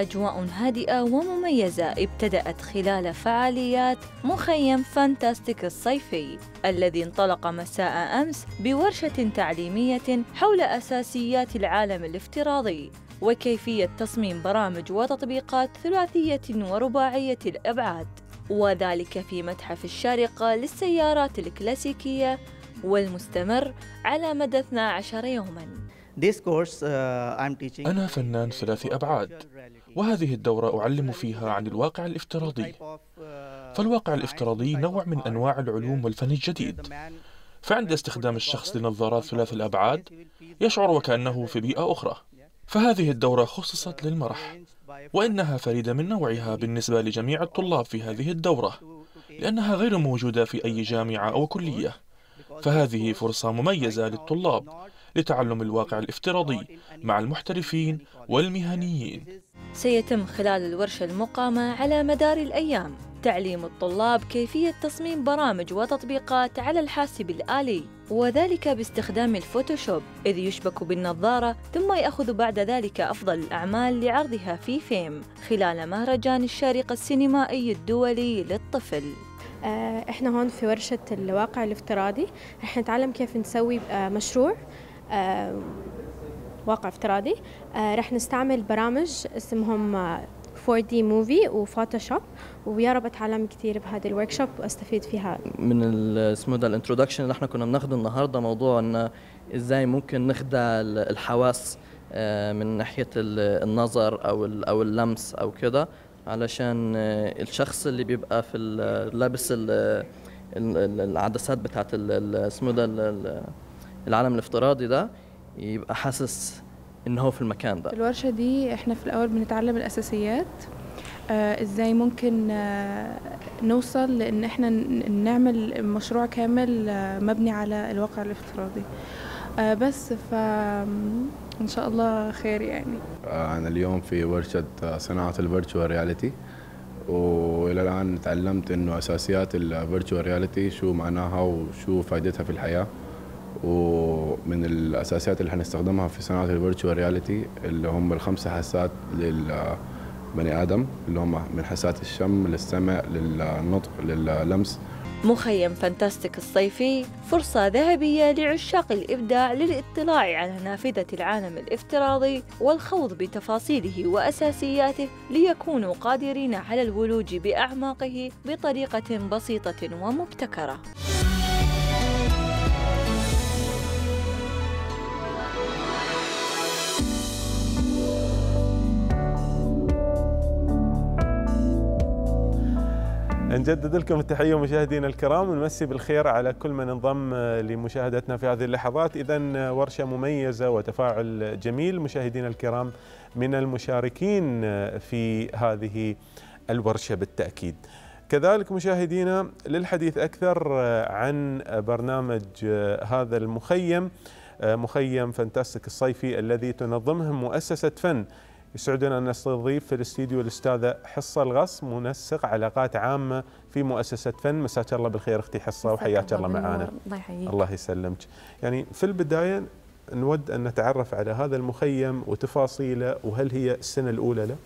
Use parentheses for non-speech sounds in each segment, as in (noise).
أجواء هادئة ومميزة ابتدأت خلال فعاليات مخيم فانتاستيك الصيفي الذي انطلق مساء أمس بورشة تعليمية حول أساسيات العالم الافتراضي وكيفية تصميم برامج وتطبيقات ثلاثية ورباعية الأبعاد وذلك في متحف الشارقة للسيارات الكلاسيكية والمستمر على مدى 12 يوماً uh, أنا فنان ثلاثي أبعاد وهذه الدورة أعلم فيها عن الواقع الافتراضي فالواقع الافتراضي نوع من أنواع العلوم والفن الجديد فعند استخدام الشخص لنظارات ثلاث الأبعاد يشعر وكأنه في بيئة أخرى فهذه الدورة خصصت للمرح وإنها فريدة من نوعها بالنسبة لجميع الطلاب في هذه الدورة لأنها غير موجودة في أي جامعة أو كلية فهذه فرصة مميزة للطلاب لتعلم الواقع الافتراضي مع المحترفين والمهنيين سيتم خلال الورشة المقامة على مدار الأيام تعليم الطلاب كيفية تصميم برامج وتطبيقات على الحاسب الآلي وذلك باستخدام الفوتوشوب إذ يشبك بالنظارة ثم يأخذ بعد ذلك أفضل الأعمال لعرضها في فيم خلال مهرجان الشارقة السينمائي الدولي للطفل آه، احنا هون في ورشة الواقع الافتراضي رح نتعلم كيف نسوي آه، مشروع آه، واقع افتراضي آه، رح نستعمل برامج اسمهم 4D موفي وفوتوشوب ويا رب اتعلم كثير بهذا الورك شوب واستفيد فيها من اسمه ده الانترودكشن اللي احنا كنا بناخده النهارده موضوع ان ازاي ممكن نخدع الحواس آه، من ناحيه النظر او او اللمس او كده علشان آه، الشخص اللي بيبقى في لابس العدسات بتاعت اسمه ده العالم الافتراضي ده يبقى حاسس ان هو في المكان ده الورشه دي احنا في الاول بنتعلم الاساسيات آه ازاي ممكن آه نوصل لان احنا نعمل مشروع كامل آه مبني على الواقع الافتراضي آه بس ف ان شاء الله خير يعني انا اليوم في ورشه آه، صناعه الفيرتشوال رياليتي والى الان تعلمت انه اساسيات الفيرتشوال رياليتي شو معناها وشو فائدتها في الحياه ومن الاساسيات اللي حنستخدمها في صناعه الفيرتشوال رياليتي اللي هم الخمسه حاسات للبني ادم اللي هم من حاسات الشم للسمع للنطق للمس مخيم فانتاستيك الصيفي فرصة ذهبية لعشاق الإبداع للاطلاع على نافذة العالم الافتراضي والخوض بتفاصيله وأساسياته ليكونوا قادرين على الولوج بأعماقه بطريقة بسيطة ومبتكرة. نجدد لكم التحية مشاهدينا الكرام ونمسي بالخير على كل من انضم آه، لمشاهدتنا في هذه اللحظات إذا آه، ورشة مميزة وتفاعل جميل مشاهدينا الكرام من المشاركين آه، في هذه الورشة بالتأكيد كذلك مشاهدينا للحديث أكثر عن برنامج هذا المخيم مخيم فانتاستيك الصيفي الذي تنظمه مؤسسة فن يسعدنا أن نستضيف في الاستديو الأستاذة حصة الغص منسق علاقات عامة في مؤسسة فن مساك الله بالخير أختي حصة وحياك الله معانا الله يحييك الله يسلمك يعني في البداية نود أن نتعرف على هذا المخيم وتفاصيله وهل هي السنة الأولى له؟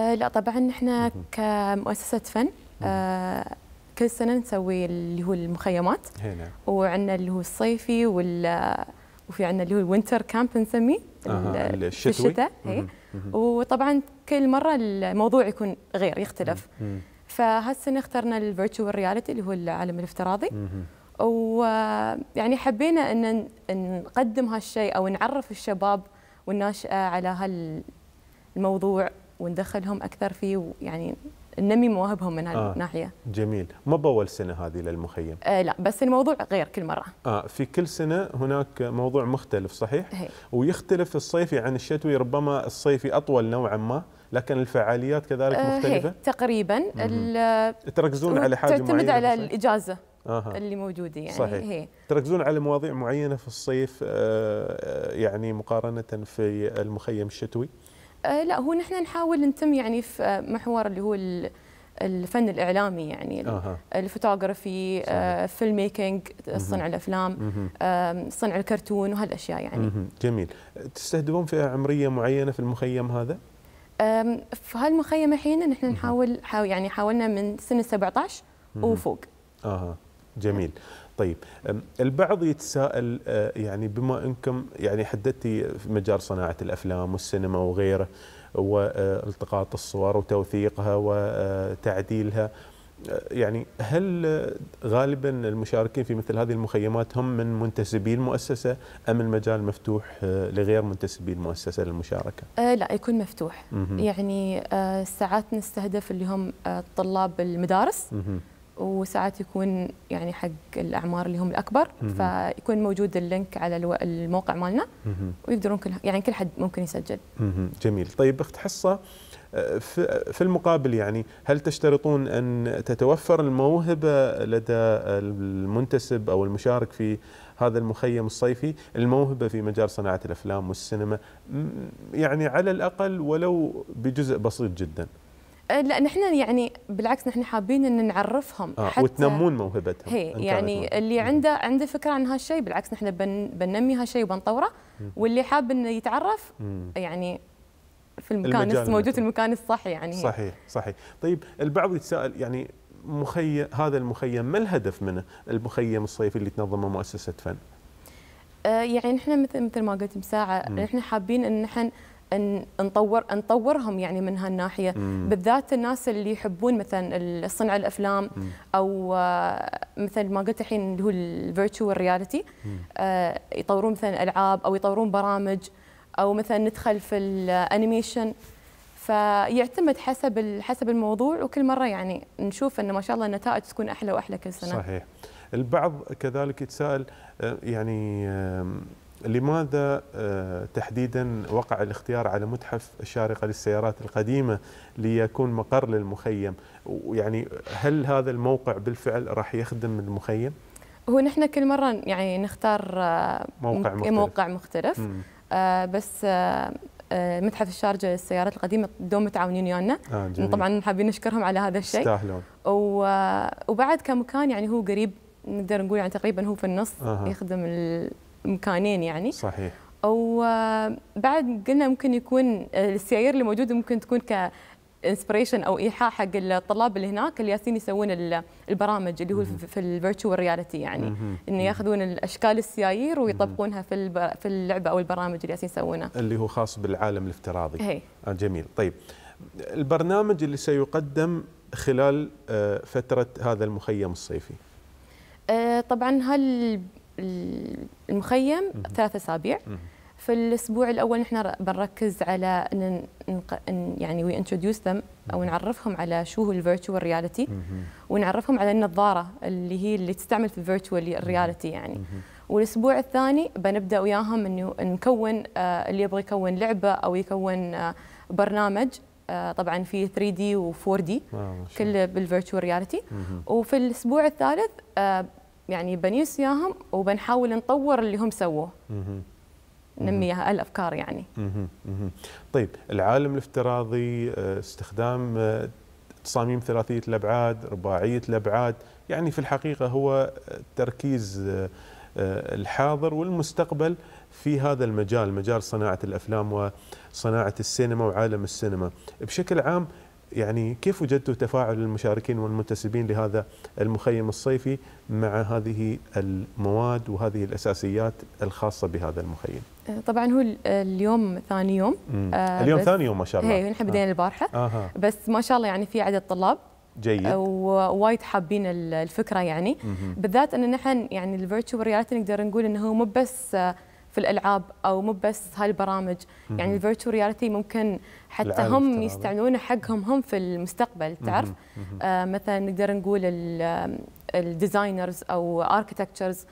آه لا طبعا احنا كمؤسسة فن آه كل سنة نسوي اللي هو المخيمات نعم. وعندنا اللي هو الصيفي وال وفي عندنا اللي هو الوينتر كامب نسميه آه في الشتاء إيه. وطبعا كل مره الموضوع يكون غير يختلف فهالسنه اخترنا الفيرتشوال رياليتي اللي هو العالم الافتراضي ويعني حبينا ان نقدم هالشيء او نعرف الشباب والناشئه على هالموضوع وندخلهم اكثر فيه ويعني ننمي مواهبهم من آه، هالناحيه. آه. جميل، ما باول سنه هذه للمخيم. آه لا بس الموضوع غير كل مره. اه في كل سنه هناك موضوع مختلف صحيح؟ هي. إيه. ويختلف الصيفي عن الشتوي، ربما الصيفي اطول نوعا ما، لكن الفعاليات كذلك آه، إيه، مختلفه. آه تقريبا تركزون على حاجه معينه تعتمد على الاجازه. آه. اللي موجوده يعني صحيح. هي. إيه. تركزون على مواضيع معينه في الصيف آه, آه، يعني مقارنه في المخيم الشتوي؟ آه، لا هو نحن نحاول نتم يعني في آه، محور اللي هو الفن الاعلامي يعني آه. الفوتوغرافي آه فيلم ميكينج صنع الافلام آه صنع الكرتون وهالاشياء يعني جميل تستهدفون فئه عمريه معينه في المخيم هذا في هالمخيم الحين نحن نحاول يعني حاولنا من سن 17 وفوق اها جميل طيب البعض يتساءل أه، يعني بما انكم يعني حددتي في مجال صناعه الافلام والسينما وغيره والتقاط الصور وتوثيقها وتعديلها أه، يعني هل غالبا المشاركين في مثل هذه المخيمات هم من منتسبي المؤسسه ام المجال مفتوح أه، لغير منتسبي المؤسسه للمشاركه؟ آه لا يكون مفتوح مهم. يعني آه ساعات نستهدف اللي هم طلاب المدارس مهم. وساعات يكون يعني حق الاعمار اللي هم الاكبر فيكون موجود اللينك على الموقع مالنا ويقدرون كل يعني كل حد ممكن يسجل. جميل، طيب اخت حصه آه، في المقابل يعني هل تشترطون ان تتوفر الموهبه لدى المنتسب او المشارك في هذا المخيم الصيفي الموهبه في مجال صناعه الافلام والسينما يعني على الاقل ولو بجزء بسيط جدا؟ أه، لا نحن يعني بالعكس نحن حابين ان نعرفهم آه حتى وتنمون موهبتهم هي يعني اللي عنده عنده فكره عن هالشيء بالعكس نحن بن بننمي هالشيء وبنطوره واللي حاب انه يتعرف يعني في المكان موجود المكان الصح يعني صحيح صحيح طيب البعض يتساءل يعني مخيم هذا المخيم ما الهدف منه المخيم الصيفي اللي تنظمه مؤسسه فن آه يعني نحن مثل مثل ما قلت بساعه نحن حابين ان نحن ان نطور نطورهم يعني من هالناحيه مم. بالذات الناس اللي يحبون مثلا صنع الافلام مم. او آه، مثل ما قلت الحين اللي هو الفيرتشوال رياليتي آه، يطورون مثلا العاب او يطورون برامج او مثلا ندخل في الانيميشن فيعتمد حسب حسب الموضوع وكل مره يعني نشوف انه ما شاء الله النتائج تكون احلى واحلى كل سنه. صحيح. البعض كذلك يتساءل آه، يعني لماذا آه، تحديدا وقع الاختيار على متحف الشارقة للسيارات القديمة ليكون مقر للمخيم ويعني هل هذا الموقع بالفعل راح يخدم المخيم؟ هو نحن كل مرة يعني نختار آه، موقع مختلف, موقع مختلف. آه، بس متحف الشارجه للسيارات القديمه دوم متعاونين ويانا آه جميل. طبعا حابين نشكرهم على هذا الشيء يستاهلون وبعد كمكان يعني هو قريب نقدر نقول يعني تقريبا هو في النص آه. يخدم مكانين يعني صحيح وبعد آه، قلنا ممكن يكون آه، السيايير اللي موجوده ممكن تكون ك انسبريشن او ايحاء حق الطلاب اللي هناك اللي ياسين يسوون البرامج اللي هو في الفيرتشوال رياليتي يعني انه ياخذون الاشكال السيايير ويطبقونها في في اللعبه او البرامج اللي ياسين يسوونها اللي هو خاص بالعالم الافتراضي هي. إيه. آه، جميل طيب البرنامج اللي سيقدم خلال فتره هذا المخيم الصيفي طبعا هل المخيم ثلاث أسابيع في الأسبوع الأول نحن بنركز على أن يعني وي انتروديوس ذم أو نعرفهم على شو هو الفيرتشوال رياليتي ونعرفهم على النظارة اللي هي اللي تستعمل في الفيرتشوال رياليتي يعني والاسبوع الثاني بنبدا وياهم انه نكون آه، اللي يبغى يكون لعبه او يكون آه، برنامج آه، طبعا في 3 دي و 4 دي كله بالفيرتشوال رياليتي وفي الاسبوع الثالث يعني بنيس ياهم وبنحاول نطور اللي هم سووه نمي الافكار يعني طيب العالم الافتراضي آه، استخدام آه، تصاميم ثلاثيه الابعاد رباعيه الابعاد يعني في الحقيقه هو تركيز آه، الحاضر والمستقبل في هذا المجال مجال صناعه الافلام وصناعه السينما وعالم السينما بشكل عام يعني كيف وجدتوا تفاعل المشاركين والمنتسبين لهذا المخيم الصيفي مع هذه المواد وهذه الاساسيات الخاصه بهذا المخيم؟ آه، طبعا هو اليوم ثاني يوم آه اليوم ثاني يوم ما شاء الله نحن بدينا آه. البارحه آه. بس ما شاء الله يعني في عدد طلاب جيد آه، ووايد حابين الفكره يعني مم. بالذات ان نحن يعني الفيرتشوال رياليتي نقدر نقول انه هو مو بس آه في الالعاب او مو بس هاي البرامج يعني الفيرتشوال رياليتي ممكن حتى هم يستعملونه حقهم هم في المستقبل تعرف آه مثلا نقدر نقول الديزاينرز او اركتكتشرز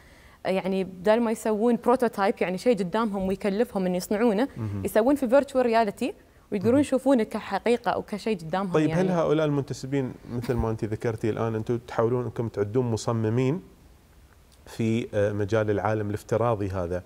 آه، يعني بدل ما يسوون بروتوتايب يعني شيء قدامهم ويكلفهم ان يصنعونه يسوون في فيرتشوال رياليتي ويقدرون يشوفونه كحقيقه او كشيء قدامهم طيب يعني. هل هؤلاء المنتسبين مثل ما انت ذكرتي الان انتم تحاولون انكم تعدون مصممين في آه، مجال العالم الافتراضي هذا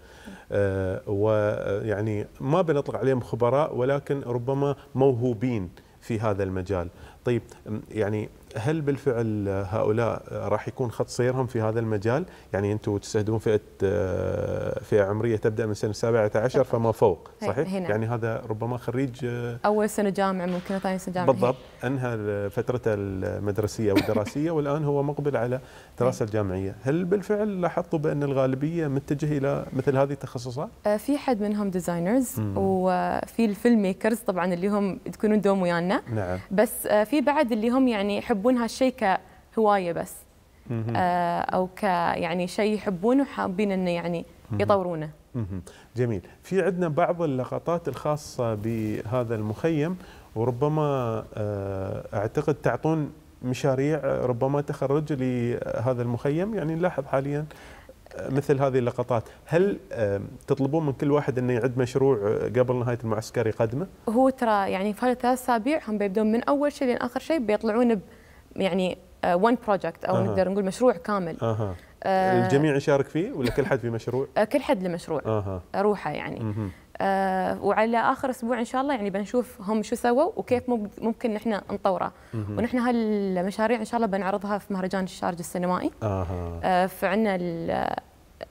آه، ويعني آه، ما بنطلق عليهم خبراء ولكن ربما موهوبين في هذا المجال طيب يعني هل بالفعل هؤلاء راح يكون خط سيرهم في هذا المجال؟ يعني انتم تستهدفون فئه آه، فئه عمريه تبدا من سنه 17 فما فوق صحيح؟ هنا. نعم. يعني هذا ربما خريج آه، اول سنه جامعه ممكن ثاني سنه جامعه بالضبط انهى فترته المدرسيه والدراسيه (laughs) والان هو مقبل على دراسه الجامعيه، هل بالفعل لاحظتوا بان الغالبيه متجه الى مثل هذه التخصصات؟ آه، في حد منهم ديزاينرز وفي الفيلم ميكرز طبعا اللي هم تكونون دوم ويانا نعم بس في بعد اللي هم يعني يحبون يحبون هالشيء كهوايه بس آه، او ك يعني شيء يحبونه وحابين انه يعني يطورونه. جميل، في عندنا بعض اللقطات الخاصه بهذا المخيم وربما آه، اعتقد تعطون مشاريع ربما تخرج لهذا المخيم يعني نلاحظ حاليا آه، مثل هذه اللقطات هل تطلبون من كل واحد انه يعد مشروع قبل نهايه المعسكر يقدمه؟ هو ترى يعني في ثلاث اسابيع هم بيبدون من اول شيء لين اخر شيء بيطلعون يعني ون آه, بروجكت او أه. نقدر نقول مشروع كامل أه. الجميع يشارك فيه ولا كل حد في مشروع؟ آه, كل حد له مشروع أه. روحه يعني آه وعلى اخر اسبوع ان شاء الله يعني بنشوف هم شو سووا وكيف ممكن نحن نطوره ونحن هالمشاريع ان شاء الله بنعرضها في مهرجان الشارج السينمائي آه. آه فعندنا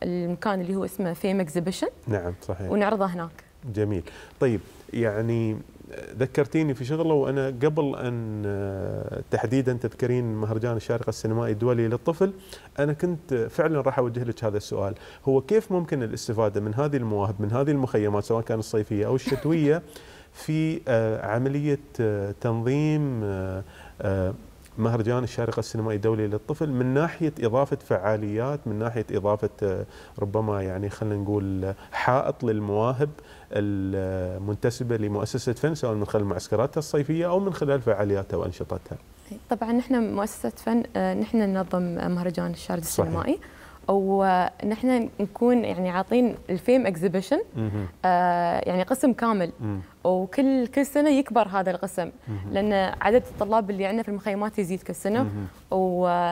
المكان اللي هو اسمه فيم اكزيبيشن نعم صحيح ونعرضه هناك جميل طيب يعني ذكرتيني في شغله وانا قبل ان آه، تحديدا تذكرين مهرجان الشارقه السينمائي الدولي للطفل انا كنت آه، فعلا راح اوجه لك هذا السؤال هو كيف ممكن الاستفاده من هذه المواهب من هذه المخيمات سواء كانت الصيفيه او الشتويه (laughs) في آه، عمليه تنظيم مهرجان الشارقة السينمائي الدولي للطفل من ناحية إضافة فعاليات من ناحية إضافة ربما يعني خلينا نقول حائط للمواهب المنتسبة لمؤسسة فن سواء من خلال معسكراتها الصيفية أو من خلال فعالياتها وأنشطتها إيه، طبعا نحن مؤسسة فن آه، نحن ننظم مهرجان الشارد السينمائي ونحن آه، نكون يعني عاطين الفيم اكزيبيشن آه يعني قسم كامل مم. وكل كل سنه يكبر هذا القسم مم. لان عدد الطلاب اللي عندنا في المخيمات يزيد كل سنه ويعني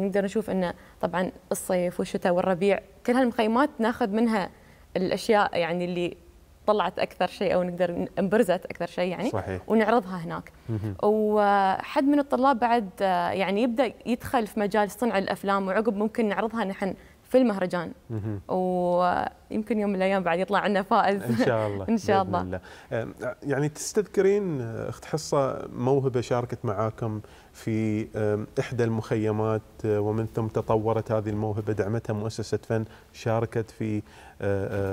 آه، نقدر نشوف انه طبعا الصيف والشتاء والربيع كل هالمخيمات ناخذ منها الاشياء يعني اللي طلعت اكثر شيء او نقدر انبرزت اكثر شيء يعني صحيح. ونعرضها هناك وحد من الطلاب بعد آه، يعني يبدا يدخل في مجال صنع الافلام وعقب ممكن نعرضها نحن في المهرجان ويمكن يوم من الايام بعد يطلع عنا فائز ان شاء الله (laughs) ان شاء الله. الله يعني تستذكرين اخت حصه موهبه شاركت معاكم في احدى المخيمات آه، ومن ثم تطورت هذه الموهبه دعمتها مؤسسه فن شاركت في آه،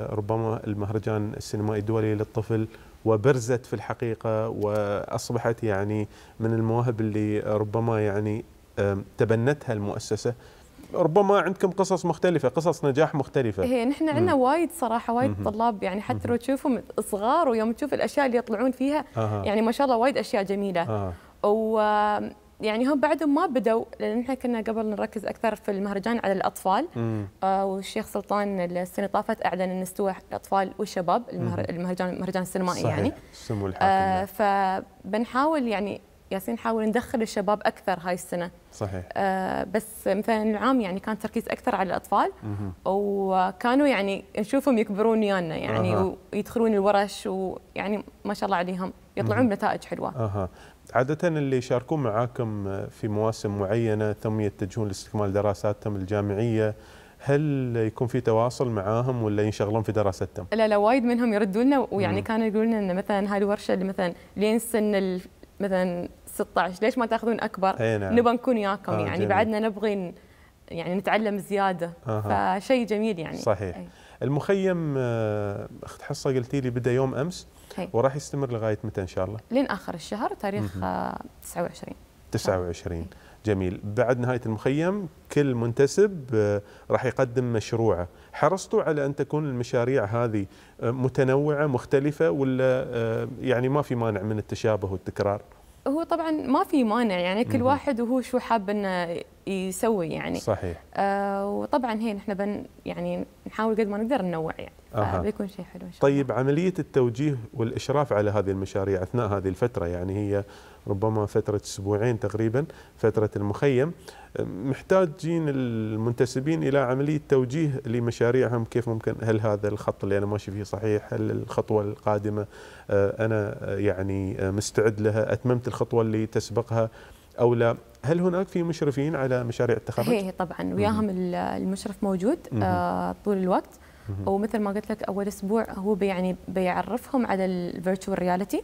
آه، ربما المهرجان السينمائي الدولي للطفل وبرزت في الحقيقه واصبحت يعني من المواهب اللي ربما يعني تبنتها المؤسسه ربما عندكم قصص مختلفه قصص نجاح مختلفه هي إيه، نحن عندنا وايد صراحه وايد طلاب يعني حتى لو تشوفهم صغار ويوم تشوف الاشياء اللي يطلعون فيها آه. يعني ما شاء الله وايد اشياء جميله آه. و يعني هم بعدهم ما بدوا لان احنا كنا قبل نركز اكثر في المهرجان على الاطفال آه والشيخ سلطان السنه طافت اعلن ان استوى الاطفال والشباب المهر المهرجان المهرجان السينمائي صحيح. يعني سمو الحاكم آه فبنحاول يعني ياسين نحاول ندخل الشباب اكثر هاي السنه صحيح آه بس مثلا العام يعني كان تركيز اكثر على الاطفال مه. وكانوا يعني نشوفهم يكبرون ويانا يعني أه. ويدخلون الورش ويعني ما شاء الله عليهم يطلعون بنتائج حلوه اها عاده اللي يشاركون معاكم في مواسم معينه ثم يتجهون لاستكمال دراساتهم الجامعيه هل يكون في تواصل معاهم ولا ينشغلون في دراستهم؟ لا لا وايد منهم يردوا لنا ويعني كانوا يقولون لنا مثلا هاي الورشه اللي مثلا لين سن مثلا 16 ليش ما تاخذون اكبر أي نعم. نبغى نكون وياكم آه يعني جميل. بعدنا نبغي يعني نتعلم زياده آه. فشيء جميل يعني صحيح أي. المخيم آه، اخت حصه قلتي لي بدا يوم امس هي. وراح يستمر لغايه متى ان شاء الله لين اخر الشهر تاريخ -م. 29 29 جميل بعد نهاية المخيم كل منتسب آه، راح يقدم مشروعه حرصتوا على أن تكون المشاريع هذه آه، متنوعة مختلفة ولا يعني ما في مانع من التشابه والتكرار هو طبعا ما في مانع يعني كل واحد وهو شو حاب انه يسوي يعني صحيح آه وطبعا هي نحن بن يعني نحاول قد ما نقدر ننوع يعني بيكون شيء حلو إن شاء طيب الله. عمليه التوجيه والاشراف على هذه المشاريع اثناء هذه الفتره يعني هي ربما فتره اسبوعين تقريبا فتره المخيم محتاجين المنتسبين الى عمليه توجيه لمشاريعهم كيف ممكن هل هذا الخط اللي انا ماشي فيه صحيح هل الخطوه القادمه آه، انا آه، يعني آه، مستعد لها اتممت الخطوه اللي تسبقها او لا هل هناك في مشرفين على مشاريع التخرج؟ هي طبعا وياهم المشرف موجود طول الوقت ومثل ما قلت لك اول اسبوع هو يعني بيعرفهم على الفيرتشوال رياليتي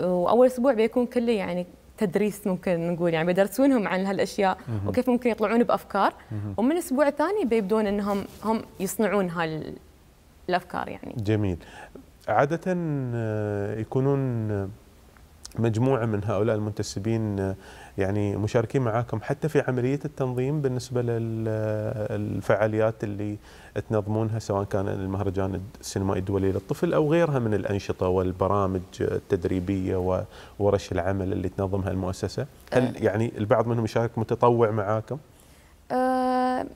واول اسبوع بيكون كله يعني تدريس ممكن نقول يعني بيدرسونهم عن هالاشياء وكيف ممكن يطلعون بافكار ومن الاسبوع الثاني بيبدون انهم هم يصنعون هال الافكار يعني جميل عاده آه، يكونون مجموعه من هؤلاء المنتسبين آه، يعني مشاركين معاكم حتى في عمليه التنظيم بالنسبه للفعاليات آه، اللي تنظمونها سواء كان المهرجان السينمائي الدولي للطفل او غيرها من الانشطه والبرامج التدريبيه وورش العمل اللي تنظمها المؤسسه، هل آه. يعني البعض منهم يشارك متطوع معاكم؟ أه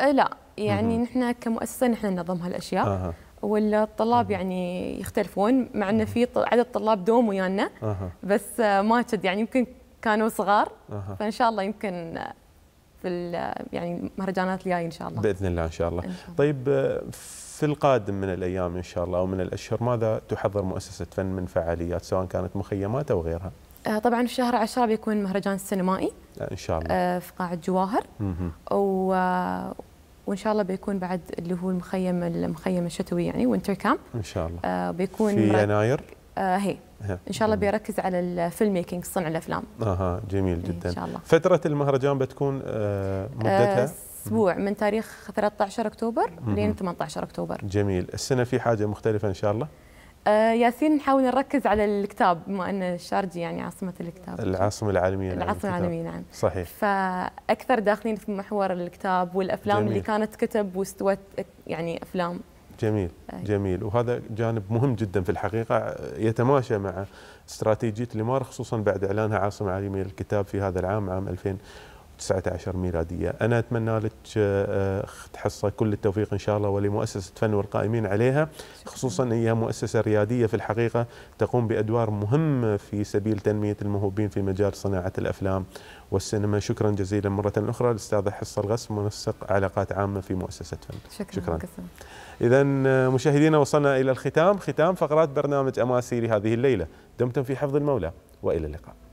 إيه لا يعني نحن كمؤسسه نحن ننظم هالاشياء. أه. والطلاب يعني يختلفون مع انه في عدد طلاب دوم ويانا بس آه، ما شد يعني يمكن كانوا صغار فان شاء الله يمكن آه، في آه، يعني المهرجانات الجايه ان شاء الله باذن الله ان شاء الله, طيب في القادم من الايام ان شاء الله او من الاشهر ماذا تحضر مؤسسه فن من فعاليات سواء كانت مخيمات او غيرها؟ طبعا في شهر 10 بيكون مهرجان السينمائي ان شاء الله في قاعه جواهر وان شاء الله بيكون بعد اللي هو المخيم المخيم الشتوي يعني وينتر كامب ان شاء الله آه بيكون في يناير آه هي ان شاء الله بيركز على الفيلم ميكينج صنع الافلام اها جميل جدا ان شاء الله فتره المهرجان بتكون آه مدتها آه، اسبوع من تاريخ 13 اكتوبر لين 18 اكتوبر جميل السنه في حاجه مختلفه ان شاء الله آه، ياسين نحاول نركز على الكتاب بما ان الشارجه يعني عاصمه الكتاب العاصمه العالميه العاصمه العالميه نعم صحيح فاكثر داخلين في محور الكتاب والافلام جميل. اللي كانت كتب واستوت يعني افلام جميل أي. آه. جميل وهذا جانب مهم جدا في الحقيقه يتماشى مع استراتيجيه الاماره خصوصا بعد اعلانها عاصمه عالميه للكتاب في هذا العام عام 2000 19 ميلادية أنا أتمنى لك أخت آه، آه، حصة كل التوفيق إن شاء الله ولمؤسسة فن والقائمين عليها خصوصا هي مؤسسة ريادية في الحقيقة تقوم بأدوار مهمة في سبيل تنمية الموهوبين في مجال صناعة الأفلام والسينما شكرا جزيلا مرة أخرى الأستاذ حصة الغس منسق علاقات عامة في مؤسسة فن شكرا, شكرا. إذا آه، مشاهدينا وصلنا إلى الختام ختام فقرات برنامج أماسي لهذه الليلة دمتم في حفظ المولى وإلى اللقاء